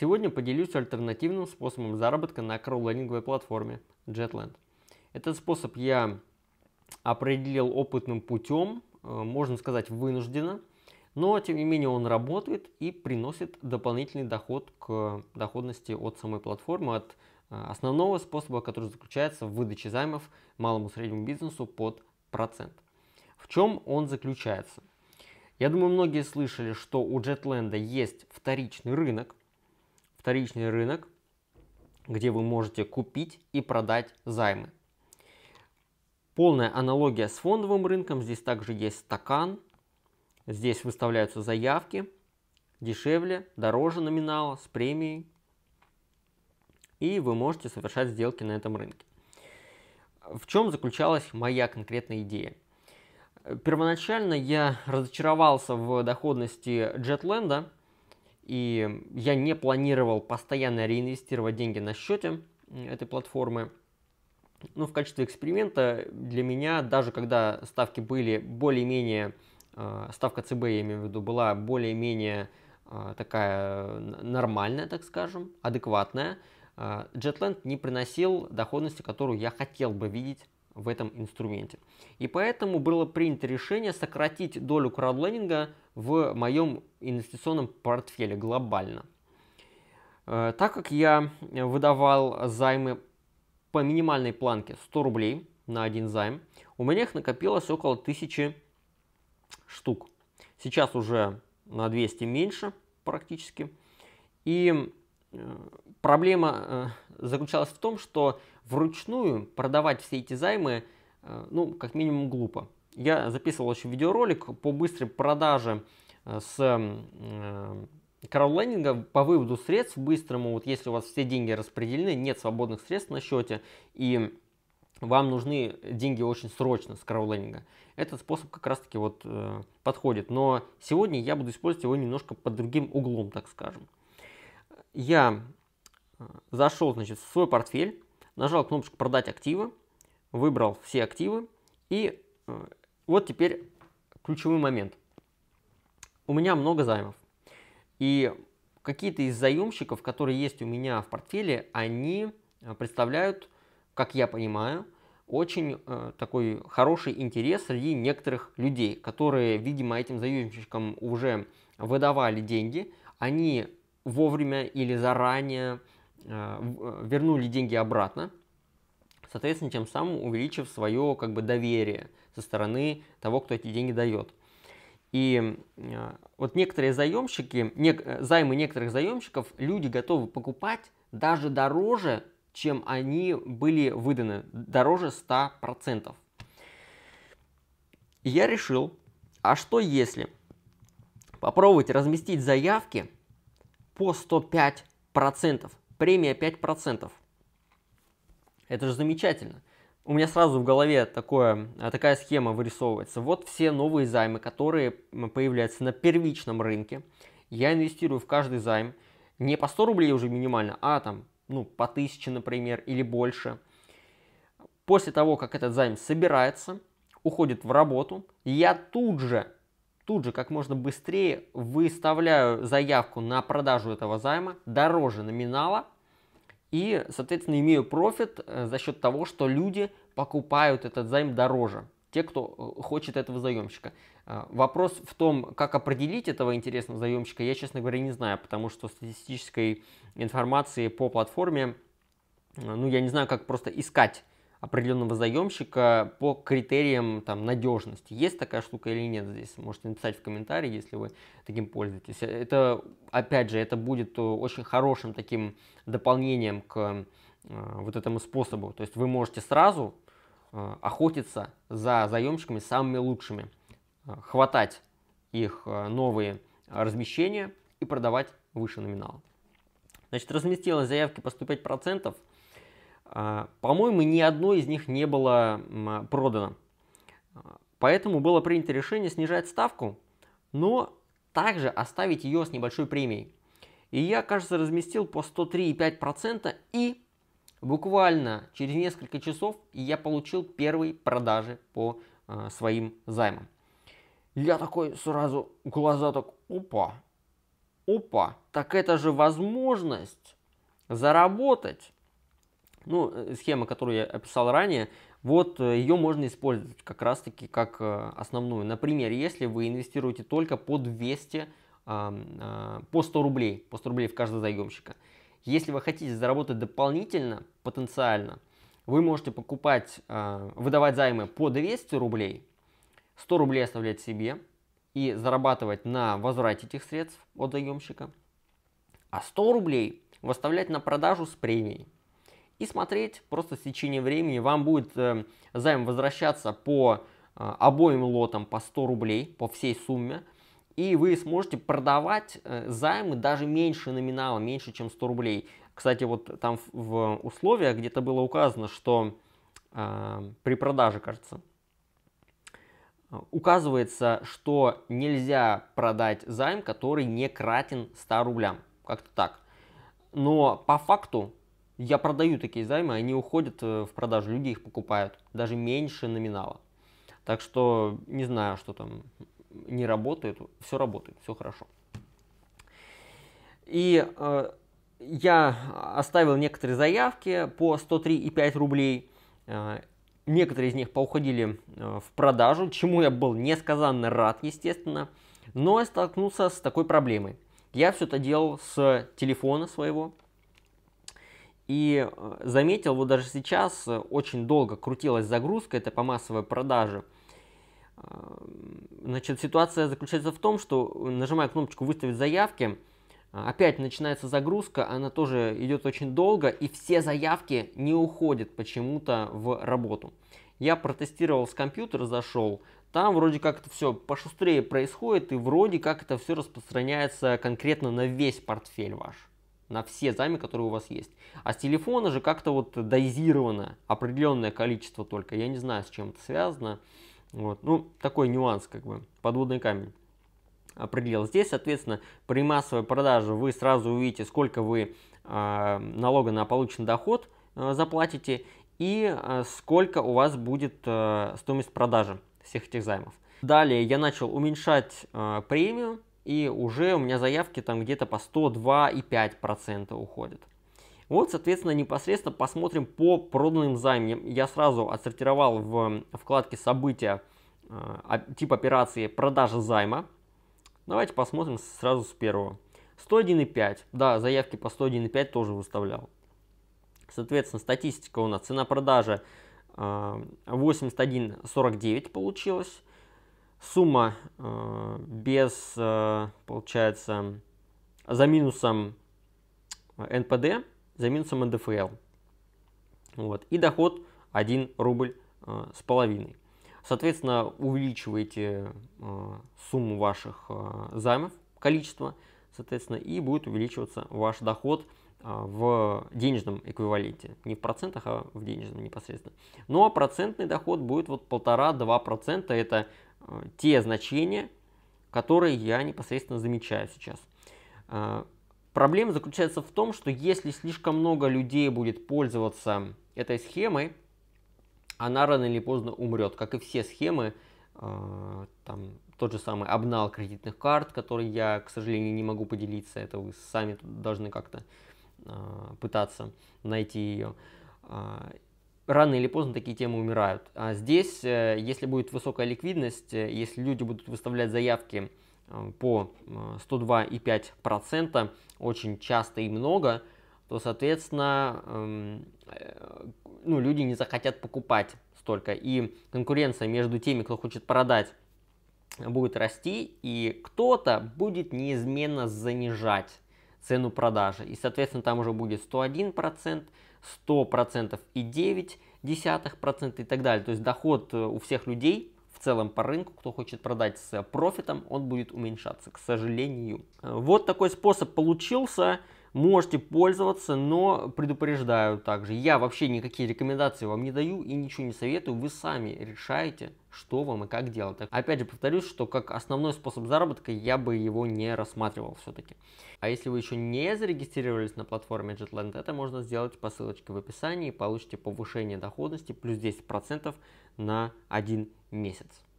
Сегодня поделюсь альтернативным способом заработка на кроллендинговой платформе Jetland. Этот способ я определил опытным путем, э, можно сказать вынужденно, но тем не менее он работает и приносит дополнительный доход к доходности от самой платформы, от э, основного способа, который заключается в выдаче займов малому и среднему бизнесу под процент. В чем он заключается? Я думаю, многие слышали, что у Jetland есть вторичный рынок, вторичный рынок, где вы можете купить и продать займы. Полная аналогия с фондовым рынком. Здесь также есть стакан. Здесь выставляются заявки. Дешевле, дороже номинала, с премией. И вы можете совершать сделки на этом рынке. В чем заключалась моя конкретная идея? Первоначально я разочаровался в доходности Джетленда, и я не планировал постоянно реинвестировать деньги на счете этой платформы. Ну, в качестве эксперимента для меня, даже когда ставки были более-менее, а, ставка ЦБ, я имею в виду, была более-менее а, такая нормальная, так скажем, адекватная, а, Jetland не приносил доходности, которую я хотел бы видеть в этом инструменте. И поэтому было принято решение сократить долю краудлендинга в моем инвестиционном портфеле глобально. Э, так как я выдавал займы по минимальной планке 100 рублей на один займ, у меня их накопилось около 1000 штук. Сейчас уже на 200 меньше практически. И э, проблема э, заключалась в том, что вручную продавать все эти займы, ну, как минимум глупо я записывал еще видеоролик по быстрой продаже э, с краудлендинга э, по выводу средств быстрому, вот если у вас все деньги распределены, нет свободных средств на счете, и вам нужны деньги очень срочно с краудлендинга. Этот способ как раз-таки вот э, подходит. Но сегодня я буду использовать его немножко под другим углом, так скажем. Я э, зашел, значит, в свой портфель, нажал кнопочку «Продать активы», выбрал все активы, и вот теперь ключевой момент. У меня много займов. И какие-то из заемщиков, которые есть у меня в портфеле, они э, представляют, как я понимаю, очень э, такой хороший интерес среди некоторых людей, которые, видимо, этим заемщикам уже выдавали деньги, они вовремя или заранее э, э вернули деньги обратно, соответственно, тем самым увеличив свое как бы доверие со стороны того, кто эти деньги дает. И э, вот некоторые заемщики, не, э, займы некоторых заемщиков люди готовы покупать даже дороже, чем они были выданы, дороже 100%. И я решил, а что если попробовать разместить заявки по 105%, премия 5%. Это же замечательно. У меня сразу в голове такое, а, такая схема вырисовывается. Вот все новые займы, которые появляются на первичном рынке. Я инвестирую в каждый займ не по 100 рублей уже минимально, а там ну, по 1000, например, или больше. После того, как этот займ собирается, уходит в работу, я тут же, тут же, как можно быстрее выставляю заявку на продажу этого займа дороже номинала, и, соответственно, имею профит э, за счет того, что люди покупают этот займ дороже, те, кто э, хочет этого заемщика. А, вопрос в том, как определить этого интересного заемщика, я, честно говоря, не знаю, потому что статистической информации по платформе, э, ну, я не знаю, как просто искать определенного заемщика по критериям там, надежности. Есть такая штука или нет здесь? Можете написать в комментарии, если вы таким пользуетесь. Это, опять же, это будет э, очень хорошим таким дополнением к э, вот этому способу. То есть вы можете сразу э, охотиться за заемщиками самыми лучшими, хватать их новые размещения и продавать выше номинала. Значит, разместилось заявки по 105%, а, по-моему, ни одно из них не было продано. А, поэтому было принято решение снижать ставку, но также оставить ее с небольшой премией. И я, кажется, разместил по 103,5% и буквально через несколько часов я получил первые продажи по э, своим займам. Я такой сразу глаза так, опа, опа, так это же возможность заработать. Ну, э, схема, которую я описал ранее, вот э, ее можно использовать как раз-таки как э, основную. Например, если вы инвестируете только по 200, а, по 100 рублей, по 100 рублей в каждого заемщика. Если вы хотите заработать дополнительно, потенциально, вы можете покупать, а, выдавать займы по 200 рублей, 100 рублей оставлять себе и зарабатывать на возврате этих средств от заемщика, а 100 рублей выставлять на продажу с премией и смотреть просто с течением времени. Вам будет э, займ возвращаться по э, обоим лотам по 100 рублей, по всей сумме. И вы сможете продавать э, займы даже меньше номинала, меньше, чем 100 рублей. Кстати, вот там в, в условиях где-то было указано, что э, при продаже, кажется, указывается, что нельзя продать займ, который не кратен 100 рублям. Как-то так. Но по факту я продаю такие займы, они уходят э, в продажу, люди их покупают, даже меньше номинала. Так что не знаю, что там не работает, все работает, все хорошо. И э, я оставил некоторые заявки по 103,5 рублей. Э, некоторые из них поуходили э, в продажу, чему я был несказанно рад, естественно. Но я столкнулся с такой проблемой. Я все это делал с телефона своего, и э, заметил, вот даже сейчас э, очень долго крутилась загрузка, это по массовой продаже. Э, значит, ситуация заключается в том, что нажимая кнопочку «Выставить заявки», опять начинается загрузка, она тоже идет очень долго, и все заявки не уходят почему-то в работу. Я протестировал с компьютера, зашел, там вроде как это все пошустрее происходит, и вроде как это все распространяется конкретно на весь портфель ваш на все займы, которые у вас есть. А с телефона же как-то вот дозировано определенное количество только. Я не знаю, с чем это связано. Вот. Ну, такой нюанс, как бы, подводный камень определил. Здесь, соответственно, при массовой продаже вы сразу увидите, сколько вы э, налога на полученный доход э, заплатите и э, сколько у вас будет э, стоимость продажи всех этих займов. Далее я начал уменьшать э, премию и уже у меня заявки там где-то по 102,5% уходят. Вот, соответственно, непосредственно посмотрим по проданным займам. Я сразу отсортировал в э, вкладке «События» э, тип операции «Продажа займа». Давайте посмотрим сразу с первого. 101,5. Да, заявки по 101,5 тоже выставлял. Соответственно, статистика у нас. Цена продажи 81,49 э, получилась сумма э, без, э, получается, за минусом э, НПД, за минусом НДФЛ. Вот. И доход 1 рубль э, с половиной. Соответственно, увеличиваете э, сумму ваших э, займов, количество, соответственно, и будет увеличиваться ваш доход э, в денежном эквиваленте. Не в процентах, а в денежном непосредственно. Ну а процентный доход будет вот 1,5-2%. Это Э, те значения, которые я непосредственно замечаю сейчас. Э, проблема заключается в том, что если слишком много людей будет пользоваться этой схемой, она рано или поздно умрет, как и все схемы, э, там тот же самый обнал кредитных карт, который я, к сожалению, не могу поделиться, это вы сами должны как-то пытаться найти ее рано или поздно такие темы умирают. А здесь, э, если будет высокая ликвидность, э, если люди будут выставлять заявки э, по 102,5% очень часто и много, то, соответственно, эм, ну, люди не захотят покупать столько. И конкуренция между теми, кто хочет продать, будет расти, и кто-то будет неизменно занижать цену продажи. И, соответственно, там уже будет 101%, 100% и 9% и так далее. То есть доход э, у всех людей в целом по рынку, кто хочет продать с профитом, он будет уменьшаться, к сожалению. Э, вот такой способ получился можете пользоваться, но предупреждаю также, я вообще никакие рекомендации вам не даю и ничего не советую, вы сами решаете, что вам и как делать. Опять же повторюсь, что как основной способ заработка я бы его не рассматривал все-таки. А если вы еще не зарегистрировались на платформе JetLand, это можно сделать по ссылочке в описании, получите повышение доходности плюс 10% на один месяц.